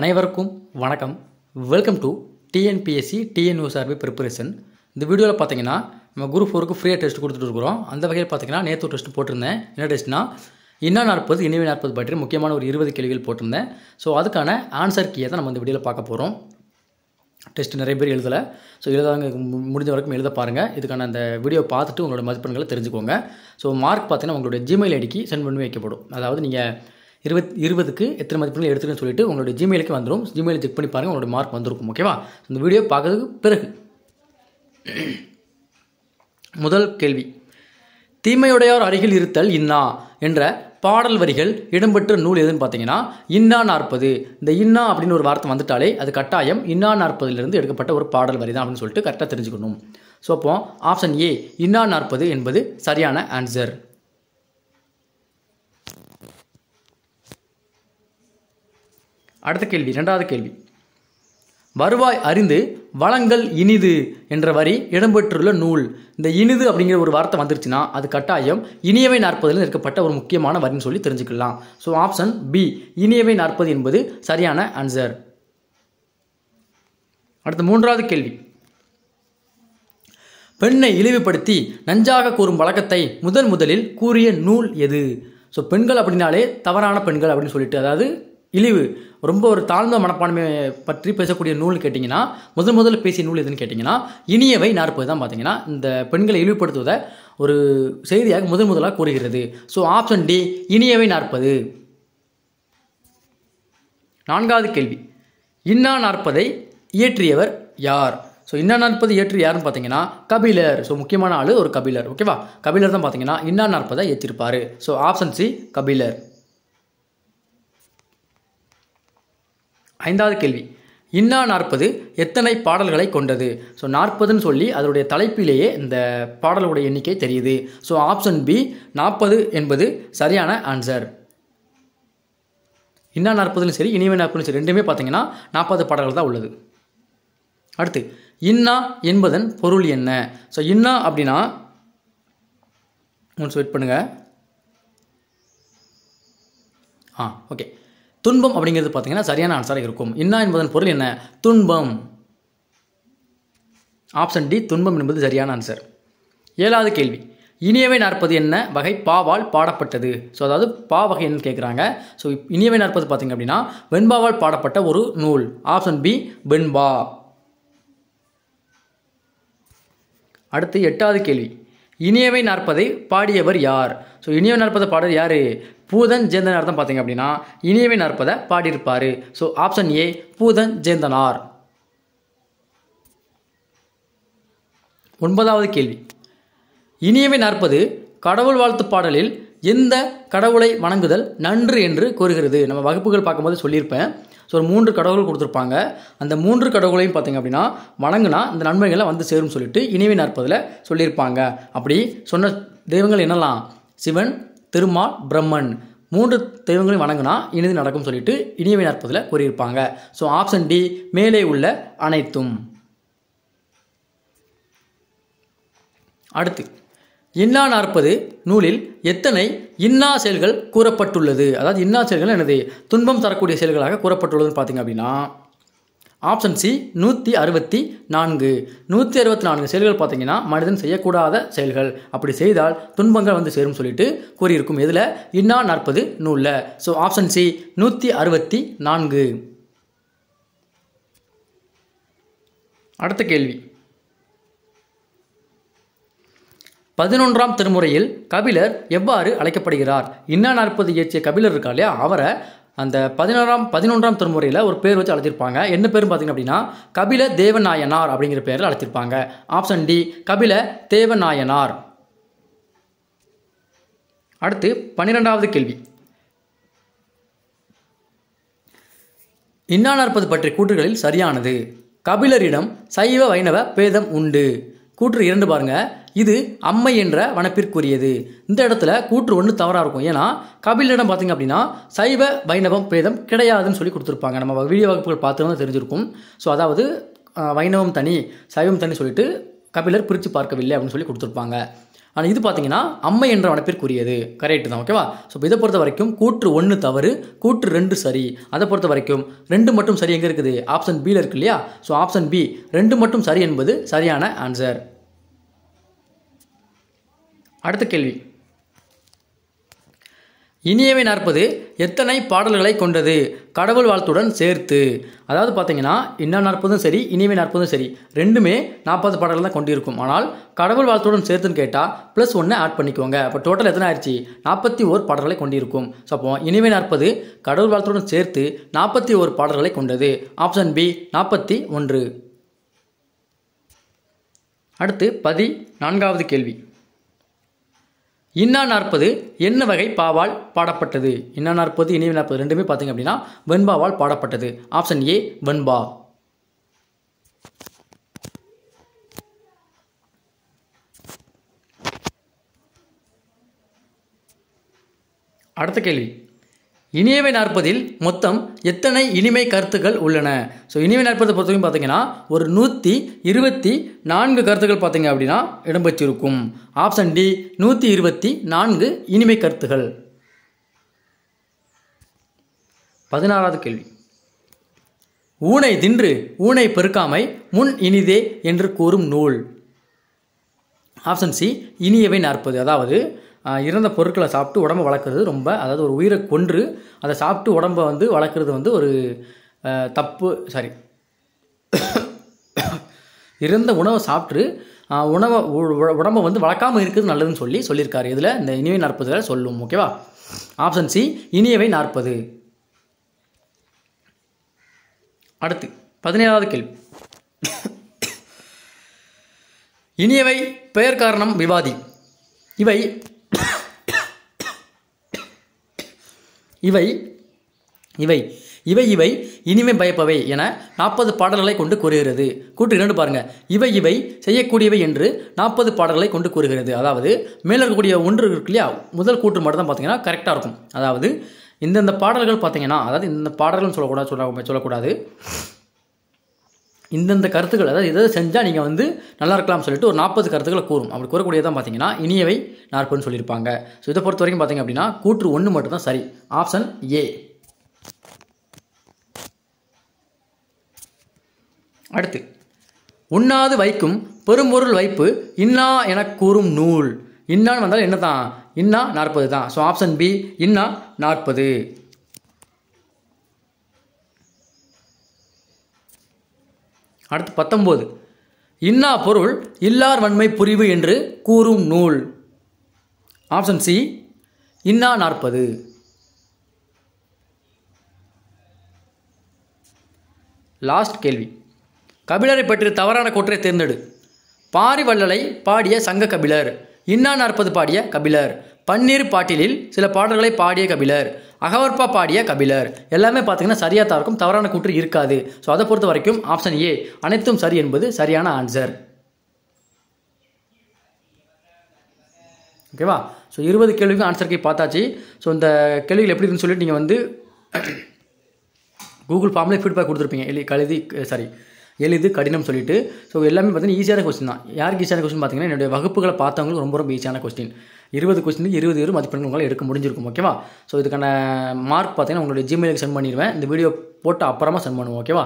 அனைவருக்கும் வணக்கம் welcome to TNPSC TNUSRB preparation இந்த வீடியோவில் பார்த்தீங்கன்னா நம்ம குரூப் ஃபோருக்கு ஃப்ரீயாக டெஸ்ட் கொடுத்துட்டு இருக்கிறோம் அந்த வகையில் பார்த்தீங்கன்னா நேற்று ஒரு டெஸ்ட் போட்டிருந்தேன் என்ன டெஸ்ட்னா இன்னும் நாற்பது இனிமே நாற்பது பற்றி முக்கியமான ஒரு இருபது கேள்விகள் போட்டிருந்தேன் ஸோ அதுக்கான ஆன்சர் கீயை தான் நம்ம இந்த வீடியோவில் பார்க்க போகிறோம் டெஸ்ட் நிறைய பேர் எழுதலை ஸோ எழுதாங்க முடிஞ்ச வரைக்கும் எழுத பாருங்கள் இதுக்கான அந்த வீடியோ பார்த்துட்டு உங்களோட மதிப்பெண்களை தெரிஞ்சுக்கோங்க ஸோ மார்க் பார்த்தீங்கன்னா உங்களுடைய ஜிமெயில் ஐடிக்கு சென்ட் பண்ணி வைக்கப்படும் அதாவது நீங்கள் இருபத் இருபதுக்கு எத்தனை மதிப்பெண்கள் எடுத்துக்கணும்னு சொல்லிட்டு உங்களுடைய ஜிமெயிலுக்கு வந்துடும் ஜிமெயில் செக் பண்ணி பாருங்கள் உங்களோட மார்க் வந்திருக்கும் ஓகேவா இந்த வீடியோ பார்க்கறதுக்கு பிறகு முதல் கேள்வி தீமையுடையார் அருகில் இருத்தல் இன்னா என்ற பாடல் வரிகள் இடம்பெற்ற நூல் எதுன்னு பார்த்தீங்கன்னா இன்னா நாற்பது இந்த இன்னா அப்படின்னு ஒரு வார்த்தை வந்துட்டாலே அது கட்டாயம் இன்னா நாற்பதுலேருந்து எடுக்கப்பட்ட ஒரு பாடல் வரி தான் அப்படின்னு சொல்லிட்டு கரெக்டாக தெரிஞ்சுக்கணும் ஸோ அப்போ ஆப்ஷன் ஏ இன்னா நாற்பது என்பது சரியான ஆன்சர் அடுத்த கேள்வி ரெண்டாவது கேள்வி வருவாய் அறிந்து வளங்கள் இனிது என்ற வரி இடம்பெற்றுள்ள நூல் இந்த இனிது அப்படிங்கிற ஒரு வார்த்தை வந்துருச்சுன்னா அது கட்டாயம் இனியவை நாற்பதில் இருக்கப்பட்ட ஒரு முக்கியமான வரின்னு சொல்லி தெரிஞ்சுக்கலாம் ஸோ ஆப்ஷன் பி இனியவை நாற்பது என்பது சரியான ஆன்சர் அடுத்த மூன்றாவது கேள்வி பெண்ணை இழிவுபடுத்தி நஞ்சாக கூறும் வழக்கத்தை முதன் முதலில் கூறிய நூல் எது ஸோ பெண்கள் அப்படின்னாலே தவறான பெண்கள் அப்படின்னு சொல்லிட்டு அதாவது இழிவு ரொம்ப ஒரு தாழ்ந்த மனப்பான்மையை பற்றி பேசக்கூடிய நூல் கேட்டிங்கன்னா முதல் முதல்ல பேசிய நூல் எதுன்னு கேட்டிங்கன்னா இனியவை நாற்பது தான் பார்த்தீங்கன்னா இந்த பெண்களை இழிவுபடுத்துவதை ஒரு செய்தியாக முதன் முதலாக கூறுகிறது ஸோ ஆப்ஷன் டி இனியவை நாற்பது நான்காவது கேள்வி இன்னா நாற்பதை இயற்றியவர் யார் ஸோ இன்னா நாற்பது இயற்றி யாருன்னு பார்த்தீங்கன்னா கபிலர் ஸோ முக்கியமான ஆள் ஒரு கபிலர் ஓகேவா கபிலர் தான் பார்த்தீங்கன்னா இன்னா நாற்பதை ஏற்றிருப்பார் ஸோ ஆப்ஷன் சி கபிலர் ஐந்தாவது கேள்வி இன்னா நாற்பது எத்தனை பாடல்களை கொண்டது ஸோ நாற்பதுன்னு சொல்லி அதனுடைய தலைப்பிலேயே இந்த பாடலுடைய எண்ணிக்கை தெரியுது ஸோ ஆப்ஷன் பி நாற்பது என்பது சரியான ஆன்சர் இன்னா நாற்பதுன்னு சரி இனிமே நாற்பதுன்னு சரி ரெண்டுமே பார்த்தீங்கன்னா நாற்பது பாடல்கள் தான் உள்ளது அடுத்து இன்னா என்பதன் பொருள் என்ன ஸோ இன்னா அப்படின்னா ஒன்று வெயிட் பண்ணுங்கள் ஆ ஓகே துன்பம் அப்படிங்கிறது பார்த்தீங்கன்னா சரியான ஆன்சர் இருக்கும் இன்னா என்பதன் பொருள் என்ன துன்பம் ஆப்ஷன் டி துன்பம் என்பது சரியான ஆன்சர் ஏழாவது கேள்வி இனியவை நாற்பது என்ன வகை பாவால் பாடப்பட்டது ஸோ அதாவது பா வகை என்னன்னு கேட்குறாங்க ஸோ இனியவை நாற்பது பார்த்திங்க அப்படின்னா வெண்பாவால் பாடப்பட்ட ஒரு நூல் ஆப்ஷன் பி வெண்பா அடுத்து எட்டாவது கேள்வி இனியவை நாற்பதை பாடியவர் யார் ஸோ இனியவை நற்பத பாடல் யார் பூதன் ஜெயந்தன் அர்த்தம் பார்த்தீங்க அப்படின்னா இனியவை நற்பத பாடியிருப்பார் so option A Poothan Jeyanthanar ஒன்பதாவது கேள்வி இனியவை நற்பது கடவுள் வாழ்த்து பாடலில் எந்த கடவுளை வணங்குதல் நன்று என்று கூறுகிறது நம்ம வகுப்புகள் பார்க்கும்போது சொல்லியிருப்பேன் ஸோ ஒரு மூன்று கடவுள் கொடுத்துருப்பாங்க அந்த மூன்று கடவுளையும் பார்த்திங்க அப்படின்னா வணங்குனா இந்த நன்மைகளை வந்து சேரும் சொல்லிட்டு இனிமை நற்பதில் சொல்லியிருப்பாங்க அப்படி சொன்ன தெய்வங்கள் என்னெல்லாம் சிவன் திருமால் பிரம்மன் மூன்று தெய்வங்களையும் வணங்கினா இனிது நடக்கும் சொல்லிட்டு இனியவை நற்பதில் கூறியிருப்பாங்க ஸோ ஆப்ஷன் டி மேலே உள்ள அனைத்தும் அடுத்து இன்னா நாற்பது நூலில் எத்தனை இன்னா செயல்கள் கூறப்பட்டுள்ளது அதாவது இன்னா செயல்கள் என்னது துன்பம் தரக்கூடிய செயல்களாக கூறப்பட்டுள்ளதுன்னு பார்த்தீங்க அப்படின்னா ஆப்ஷன் சி நூற்றி அறுபத்தி நான்கு நூற்றி அறுபத்தி நான்கு செயல்கள் பார்த்தீங்கன்னா மனிதன் செய்யக்கூடாத செயல்கள் அப்படி செய்தால் துன்பங்கள் வந்து சேரும் சொல்லிட்டு கூறியிருக்கும் இதில் இன்னா நாற்பது நூலில் ஸோ ஆப்ஷன் சி நூற்றி அறுபத்தி நான்கு அடுத்த கேள்வி பதினொன்றாம் திருமுறையில் கபிலர் எவ்வாறு அழைக்கப்படுகிறார் இன்னா நாற்பது இயற்றிய கபிலர் இருக்கா இல்லையா அவரை அந்த பதினோராம் பதினொன்றாம் திருமுறையில் ஒரு பேர் வச்சு அழைத்திருப்பாங்க என்ன பேர் பார்த்திங்க அப்படின்னா கபில தேவநாயனார் அப்படிங்கிற பேரில் அழைத்திருப்பாங்க ஆப்ஷன் டி கபில தேவநாயனார் அடுத்து பன்னிரெண்டாவது கேள்வி இன்னா நாற்பது பற்றிய கூற்றுகளில் சரியானது கபிலரிடம் சைவ வைணவ பேதம் உண்டு கூற்று இரண்டு பாருங்கள் இது அம்மை என்ற வனப்பிற்குரியது இந்த இடத்துல கூற்று ஒன்று தவறாக இருக்கும் ஏன்னா கபிலிடம் பார்த்திங்க அப்படின்னா சைவ வைணவம் பிரேதம் கிடையாதுன்னு சொல்லி கொடுத்துருப்பாங்க நம்ம வீடியோ வகுப்புகள் பார்த்து தெரிஞ்சிருக்கும் ஸோ அதாவது வைணவம் தனி சைவம் தனி சொல்லிட்டு கபிலர் பிரித்து பார்க்கவில்லை அப்படின்னு சொல்லி கொடுத்துருப்பாங்க ஆனால் இது பார்த்தீங்கன்னா அம்மை என்ற வனப்பிற்குரியது கரெக்ட் தான் ஓகேவா ஸோ இதை பொறுத்த வரைக்கும் கூற்று ஒன்று தவறு கூற்று ரெண்டு சரி அதை பொறுத்த வரைக்கும் ரெண்டு மட்டும் சரி எங்கே இருக்குது ஆப்ஷன் பியில் இருக்கு இல்லையா ஸோ ஆப்ஷன் பி ரெண்டு மட்டும் சரி என்பது சரியான ஆன்சர் அடுத்த கேள்வி இனியவை நாற்பது எத்தனை பாடல்களை கொண்டது கடவுள் வாழ்த்துடன் சேர்த்து அதாவது பார்த்தீங்கன்னா இன்னும் நாற்பதும் சரி இனியவை நாற்பதும் சரி ரெண்டுமே நாற்பது பாடல்கள் தான் கொண்டிருக்கும் ஆனால் கடவுள் வாழ்த்துடன் சேர்த்துன்னு கேட்டால் ப்ளஸ் ஒன்று ஆட் பண்ணிக்கோங்க இப்போ டோட்டல் எத்தனை ஆயிடுச்சு நாற்பத்தி ஓர் பாடல்களை கொண்டிருக்கும் ஸோ அப்போ இனிமை நாற்பது கடவுள் வாழ்த்துடன் சேர்த்து நாற்பத்தி ஓர் பாடல்களை கொண்டது ஆப்ஷன் பி நாற்பத்தி ஒன்று அடுத்து பதி நான்காவது கேள்வி இன்னா நாற்பது என்ன வகை பாவால் பாடப்பட்டது இன்னா நாற்பது இனிவு நாற்பது ரெண்டுமே பார்த்தீங்க அப்படின்னா வெண்பாவால் பாடப்பட்டது ஆப்ஷன் ஏ வெண்பா அடுத்த கேள்வி இனியவை நாற்பதில் மொத்தம் எத்தனை இனிமை கருத்துக்கள் உள்ளன ஸோ இனிமை நாற்பதை பொறுத்த வரைக்கும் பார்த்தீங்கன்னா ஒரு நூற்றி இருபத்தி நான்கு கருத்துக்கள் பார்த்தீங்க அப்படின்னா இடம்பெற்றிருக்கும் ஆப்ஷன் டி நூற்றி இருபத்தி நான்கு இனிமை கருத்துகள் பதினாறாவது கேள்வி ஊனை தின்று ஊனை பெருக்காமை முன் இனிதே என்று கூறும் நூல் ஆப்ஷன் சி இனியவை நாற்பது அதாவது இறந்த பொருட்களை சாப்பிட்டு உடம்பை வளர்க்குறது ரொம்ப அதாவது ஒரு உயிரை கொன்று அதை சாப்பிட்டு உடம்பை வந்து வளர்க்குறது வந்து ஒரு தப்பு சாரி இறந்த உணவை சாப்பிட்டு உணவை உடம்பை வந்து வளர்க்காமல் இருக்கிறது நல்லதுன்னு சொல்லி சொல்லியிருக்காரு இதில் இந்த இனிவை நாற்பது சொல்லும் ஓகேவா ஆப்ஷன் சி இனியவை நாற்பது அடுத்து பதினேழாவது கேள்வி இனியவை பெயர் காரணம் விவாதி இவை இவை இவை இவை இவை இனிமை பயப்பவை என நாற்பது பாடல்களை கொண்டு கூறுகிறது கூற்று இரண்டு பாருங்கள் இவை இவை செய்யக்கூடியவை என்று நாற்பது பாடல்களை கொண்டு கூறுகிறது அதாவது மேல இருக்கக்கூடிய ஒன்று இருக்கு இல்லையா முதல் கூற்று மட்டும் தான் பார்த்தீங்கன்னா கரெக்டாக இருக்கும் அதாவது இந்தந்த பாடல்கள் பார்த்தீங்கன்னா அதாவது இந்த பாடல்கள்னு சொல்லக்கூடாது சொல்ல சொல்லக்கூடாது இந்தந்த கருத்துக்கள் அதாவது எதாவது செஞ்சால் நீங்கள் வந்து நல்லா இருக்கலாம்னு சொல்லிட்டு ஒரு நாற்பது கருத்துக்களை கூறும் அப்படி கூறக்கூடியதான் பார்த்தீங்கன்னா இனியவை நாற்பதுன்னு சொல்லியிருப்பாங்க ஸோ இதை பொறுத்த வரைக்கும் பார்த்தீங்க அப்படின்னா கூற்று ஒன்று மட்டும்தான் சரி ஆப்ஷன் ஏ அடுத்து உண்ணாது வைக்கும் பெரும்பொருள் வைப்பு இன்னா என கூறும் நூல் இன்னான்னு வந்தாலும் என்ன தான் இன்னா நாற்பது தான் ஸோ ஆப்ஷன் பி இன்னா நாற்பது அடுத்து பத்தொம்போது இன்னா பொருள் இல்லார் வன்மை புரிவு என்று கூறும் நூல் ஆப்ஷன் சி இன்னா நாற்பது லாஸ்ட் கேள்வி கபிலரை பற்றிய தவறான கூற்றை தேர்ந்தெடு பாரிவள்ளலை பாடிய சங்க கபிலர் இன்னா நாற்பது பாடிய கபிலர் பன்னீர் பாட்டிலில் சில பாடல்களை பாடிய கபிலர் அகவர்பா பாடிய கபிலர் எல்லாமே பார்த்தீங்கன்னா சரியாக தான் தவறான கூற்று இருக்காது ஸோ அதை பொறுத்த வரைக்கும் ஆப்ஷன் ஏ அனைத்தும் சரி என்பது சரியான ஆன்சர் ஓகேவா ஸோ இருபது கேள்விக்கும் ஆன்சர் பார்த்தாச்சு ஸோ இந்த கேள்விகள் எப்படி இருந்து சொல்லிட்டு நீங்கள் வந்து கூகுள் ஃபார்ம்லேயே ஃபீட்பேக் கொடுத்துருப்பீங்க இல்லை கழுதி சாரி எளிது கடினம் சொல்லிட்டு ஸோ எல்லாமே பார்த்தீங்கன்னா ஈஸியான கொஸ்டின் தான் யாருக்கு ஈஸியான கொஸ்டின் பார்த்தீங்கன்னா என்னுடைய வகுப்புகளை பார்த்தவங்களுக்கு ரொம்ப ரொம்ப ஈஸியான கொஸ்டின் இருபது கொஸ்டின் இருபது இருபது மதிப்பெண்கள் உங்களால் எடுக்க முடிஞ்சிருக்கும் ஓகேவா ஸோ இதுக்கான மார்க் பார்த்தீங்கன்னா உங்களுடைய ஜிமெயிலுக்கு சென்ட் பண்ணிடுவேன் இந்த வீடியோ போட்டு அப்புறமா சென்ட் பண்ணுவோம் ஓகேவா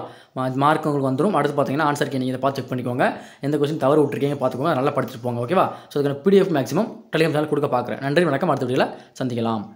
மார்க் உங்களுக்கு வந்துடும் அடுத்து பார்த்தீங்கன்னா ஆன்சர் கே நீங்கள் பார்த்து செக் பண்ணிக்கோங்க எந்த கொஸ்டின் தவறு விட்டுருக்கீங்க பார்த்துக்கோங்க நல்லா படிச்சுட்டு போங்க ஓகேவா ஸோ இதுக்கான பிடிஎஃப் மேக்ஸிமம் டெலிகிராம் சேனல் கொடுக்க பார்க்குறேன் நன்றி வணக்கம் அடுத்த வீடியோவில் சந்திக்கலாம்